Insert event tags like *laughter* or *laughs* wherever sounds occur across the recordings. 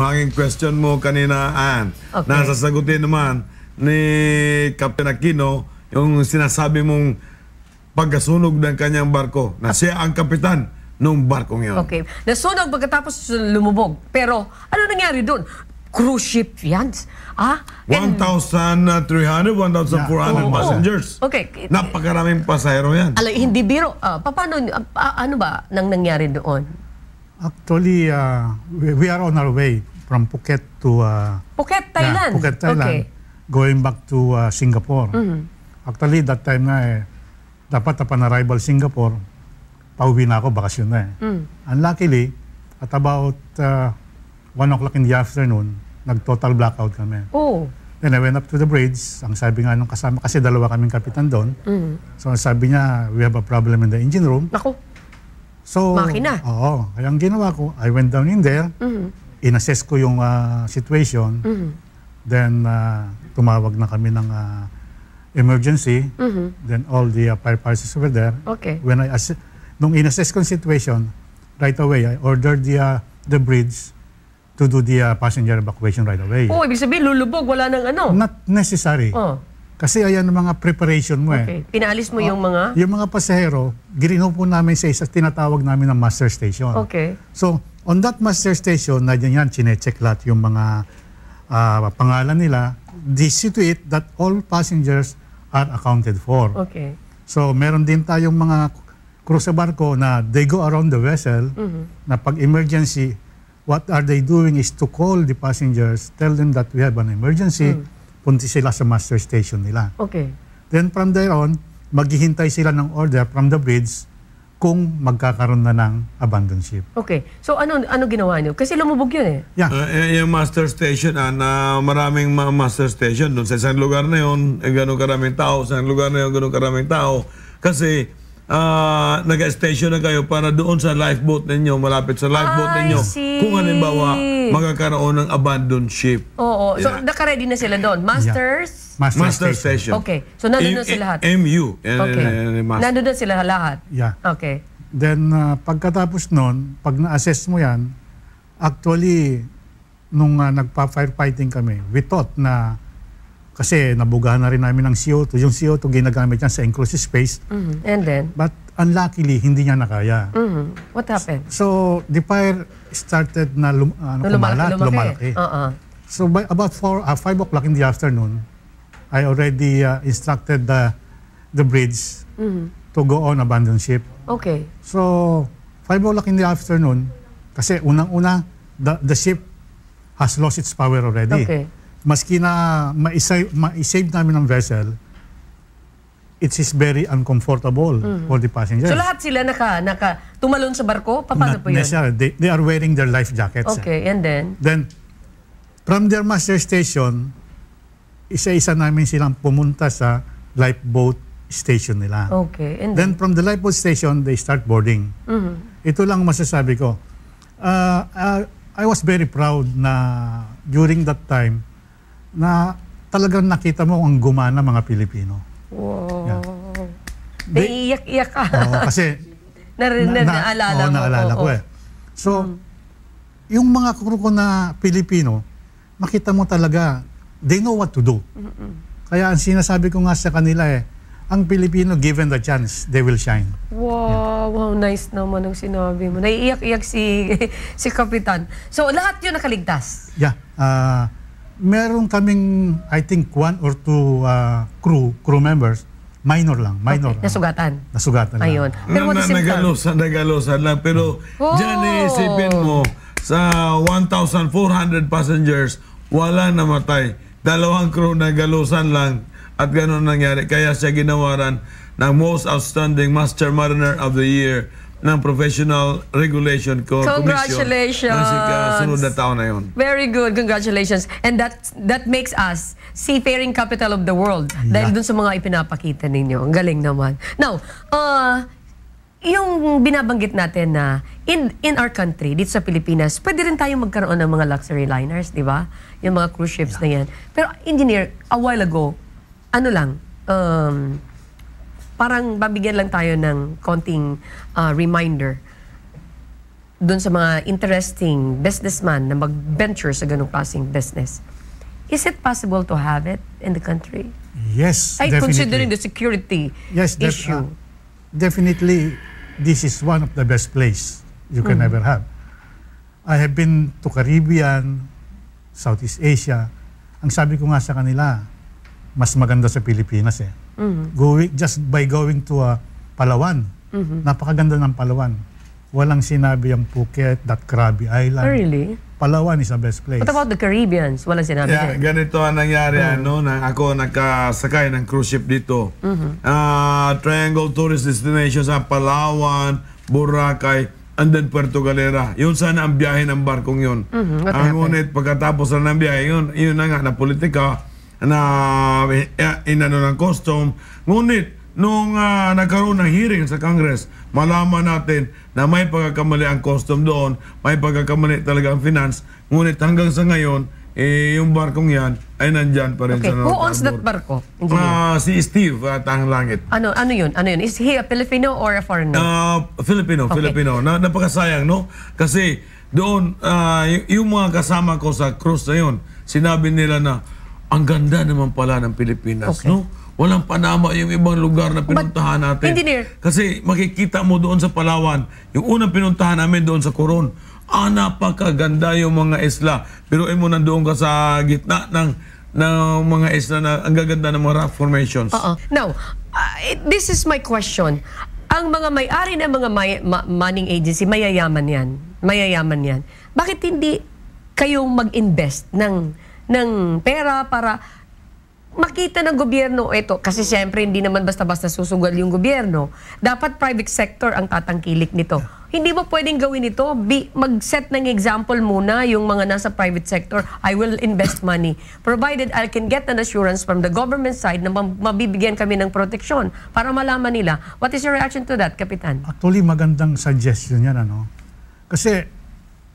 Hanging question mo kanina, Ann. Okay. Nasasagutin naman ni Captain Aquino yung sinasabi mong pagkasunog ng kanyang barko na ah. siya ang kapitan ng barkong yun. Okay. Nasunog pagkatapos lumubog. Pero ano nangyari doon? Cruise ship yan. Ah, 1,300, 1,400 yeah. passengers. Oh, oh. Okay. Napakaraming pasahero yan. Alay, hindi biro. Uh, paano, uh, ano ba nang nangyari doon? Actually, uh, we, we are on our way from Phuket to... Uh, Phuket, Thailand? Yeah, Phuket, Thailand. Okay. Going back to uh, Singapore. Mm-hmm. Actually, that time na eh, dapat na arrival Singapore, pauwi na ako, bakasyon na eh. Mm. Unluckily, at about uh, 1 o'clock in the afternoon, nag-total blackout kami. Oh. Then I went up to the bridge. Ang sabi nga nung kasama, kasi dalawa kaming kapitan doon. Mm. So ang sabi niya, we have a problem in the engine room. Ako. So, Makina. Oo. Kaya ang ginawa ko, I went down in there. Mm inassess ko yung uh, situation, mm-hmm. then uh, tumawag na kami ng uh, emergency, mm-hmm. then all the uh, firefighters were there. Okay. When I ass- nung inassess ko yung situation, right away I ordered the uh, the bridge to do the uh, passenger evacuation right away. Oh, ibig sabihin lulubog, wala nang ano. Not necessary. Oh. Kasi ayan ang mga preparation mo eh. okay. eh. Pinalis mo oh, yung mga? Yung mga pasahero, girinupo namin sa isa, tinatawag namin ng master station. Okay. So, On that master station, na yan, chinecheck lahat yung mga uh, pangalan nila. They see to it that all passengers are accounted for. Okay. So meron din tayong mga crew sa barko na they go around the vessel mm-hmm. na pag emergency, what are they doing is to call the passengers, tell them that we have an emergency, mm. punti sila sa master station nila. Okay. Then from there on, maghihintay sila ng order from the bridge kung magkakaroon na ng abandon ship. Okay. So ano ano ginawa niyo? Kasi lumubog yun eh. Yeah. Uh, yung master station, ah, na maraming mga master station doon sa isang lugar na yun, eh, ganun karaming tao, sa isang lugar na yun, ganun karaming tao. Kasi uh, ah, naga station na kayo para doon sa lifeboat ninyo, malapit sa lifeboat ah, I ninyo. See. Kung halimbawa, eh. Magkakaroon ng abandoned ship. Oo. Yeah. So, nakaready na sila doon. Masters? Yeah. Master, Master station. station. Okay. So, nandun na sila lahat? MU. Okay. Nandun na sila lahat? Yeah. Okay. Then, uh, pagkatapos noon, pag na-assess mo yan, actually, nung uh, nagpa-firefighting kami, we thought na kasi nabugahan na rin namin ng CO2. Yung CO2 ginagamit niya sa enclosed space. Mm-hmm. And then? But unluckily, hindi niya nakaya. Mm-hmm. What happened? So, the fire started na lum, ano, ah, no, kumalat, lumaki. Uh-uh. So, by about 4, uh, 5 o'clock in the afternoon, I already uh, instructed the, the bridge mm-hmm. to go on abandon ship. Okay. So, 5 o'clock in the afternoon, kasi unang-una, the, the ship has lost its power already. Okay maski na ma-save, namin ang vessel, it is very uncomfortable mm. for the passengers. So lahat sila naka, naka tumalon sa barko? Paano Not po yun? They, they are wearing their life jackets. Okay, and then? Then, from their master station, isa-isa namin silang pumunta sa lifeboat station nila. Okay, and then? Then from the lifeboat station, they start boarding. Mm-hmm. Ito lang masasabi ko. Uh, uh, I was very proud na during that time, na talagang nakita mo ang gumana mga Pilipino. Wow. Yeah. They, Naiiyak-iyak ka. Oo, kasi *laughs* Nari, na, na, naalala oh, mo. naalala ko, ko eh. So, mm. yung mga kuro na Pilipino, makita mo talaga, they know what to do. Mm-mm. Kaya ang sinasabi ko nga sa kanila eh, ang Pilipino, given the chance, they will shine. Wow, yeah. wow, nice naman ang sinabi mo. Naiiyak-iyak si, *laughs* si Kapitan. So, lahat yun nakaligtas? Yeah. Uh, meron kaming, I think, one or two uh, crew, crew members, minor lang, minor. Okay. Nasugatan? Nasugatan lang. Ayun. Pero na, na, nagalusan, nagalusan lang. Pero oh. dyan iisipin mo, sa 1,400 passengers, wala namatay. Dalawang crew nagalusan lang at ganun nangyari. Kaya siya ginawaran ng Most Outstanding Master Mariner of the Year ng Professional Regulation Co Congratulations. Commission ng sunod na taon na yon. Very good. Congratulations. And that that makes us seafaring capital of the world. Yeah. Dahil dun sa mga ipinapakita ninyo. Ang galing naman. Now, uh, yung binabanggit natin na in in our country, dito sa Pilipinas, pwede rin tayong magkaroon ng mga luxury liners, di ba? Yung mga cruise ships yeah. na yan. Pero engineer, a while ago, ano lang, um, parang babigyan lang tayo ng konting uh, reminder dun sa mga interesting businessman na mag-venture sa ganung passing business. Is it possible to have it in the country? Yes, Ay, definitely. Considering the security yes, def issue. Uh, definitely, this is one of the best place you can mm. ever have. I have been to Caribbean, Southeast Asia. Ang sabi ko nga sa kanila, mas maganda sa Pilipinas eh. Mm-hmm. Going, just by going to uh, Palawan. Mm-hmm. Napakaganda ng Palawan. Walang sinabi ang Phuket, that Krabi Island. Oh, really? Palawan is the best place. What about the Caribbeans? Walang sinabi yeah, yan. Ganito ang nangyari. Mm. Ano, na ako nakasakay ng cruise ship dito. Mm-hmm. Uh, triangle tourist destinations sa Palawan, Boracay, and then Puerto Galera. Yun sana ang biyahe ng barkong yun. Mm-hmm. Ang ah, ngunit pagkatapos na ng biyahe yun, yun na nga na politika, na eh, eh, inano ng custom. Ngunit, nung uh, nagkaroon ng hearing sa Congress, malaman natin na may pagkakamali ang custom doon, may pagkakamali talaga ang finance. Ngunit hanggang sa ngayon, eh, yung barkong yan ay nandyan pa rin okay. sa North Who owns that barko? Uh, si Steve at ang langit. Ano ano yun? Ano yun? Is he a Filipino or a foreigner? Uh, Filipino, okay. Filipino. Na, napakasayang, no? Kasi doon, uh, yung mga kasama ko sa cruise na yun, sinabi nila na, ang ganda naman pala ng Pilipinas, okay. no? Walang panama yung ibang lugar na pinuntahan natin. Engineer. Kasi makikita mo doon sa Palawan, yung unang pinuntahan namin doon sa Coron, ah, napakaganda yung mga isla. Pero eh, mo nandoon ka sa gitna ng, ng mga isla na ang gaganda ng mga rock formations. Uh -oh. Now, uh, it, this is my question. Ang mga may-ari ng mga may, ma, mining agency, mayayaman yan. Mayayaman yan. Bakit hindi kayong mag-invest ng ng pera para makita ng gobyerno ito. Kasi siyempre, hindi naman basta-basta susugal yung gobyerno. Dapat private sector ang tatangkilik nito. Hindi ba pwedeng gawin ito? Mag-set ng example muna yung mga nasa private sector. I will invest money. Provided I can get an assurance from the government side na mabibigyan kami ng proteksyon para malaman nila. What is your reaction to that, Kapitan? Actually, magandang suggestion yan. Ano? Kasi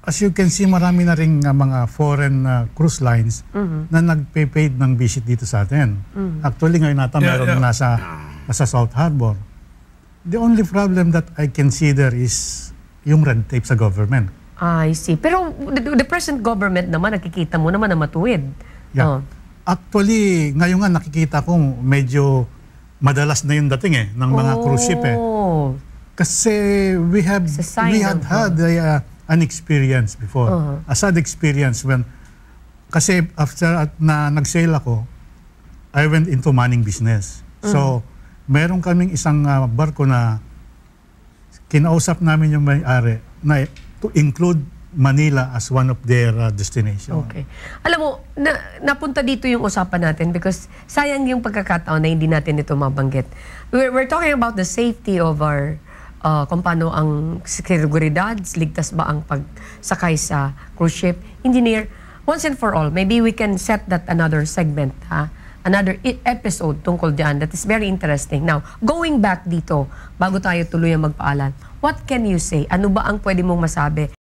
as you can see, marami na rin uh, ah, mga foreign uh, cruise lines mm-hmm. na nagpe-paid ng visit dito sa atin. Mm-hmm. Actually, ngayon nata yeah, meron yeah. nasa, nasa South Harbor. The only problem that I can see there is yung red tape sa government. Ah, I see. Pero the, the present government naman, nakikita mo naman na matuwid. Yeah. Oh. Actually, ngayon nga nakikita ko medyo madalas na yung dating eh, ng mga oh. cruise ship eh. Oh. Kasi we have, we had had oh. a... Uh, an experience before. Uh-huh. A sad experience when, kasi after na nag-sale ako, I went into mining business. Uh-huh. So, meron kaming isang uh, barko na kinausap namin yung may-ari na to include Manila as one of their uh, destination. Okay. Alam mo, na, napunta dito yung usapan natin because sayang yung pagkakataon na hindi natin ito mabanggit. We're, we're talking about the safety of our uh, kung paano ang seguridad, ligtas ba ang pagsakay sa cruise ship. Engineer, once and for all, maybe we can set that another segment, ha? another e-, episode tungkol dyan that is very interesting. Now, going back dito, bago tayo tuluyang magpaalan, what can you say? Ano ba ang pwede mong masabi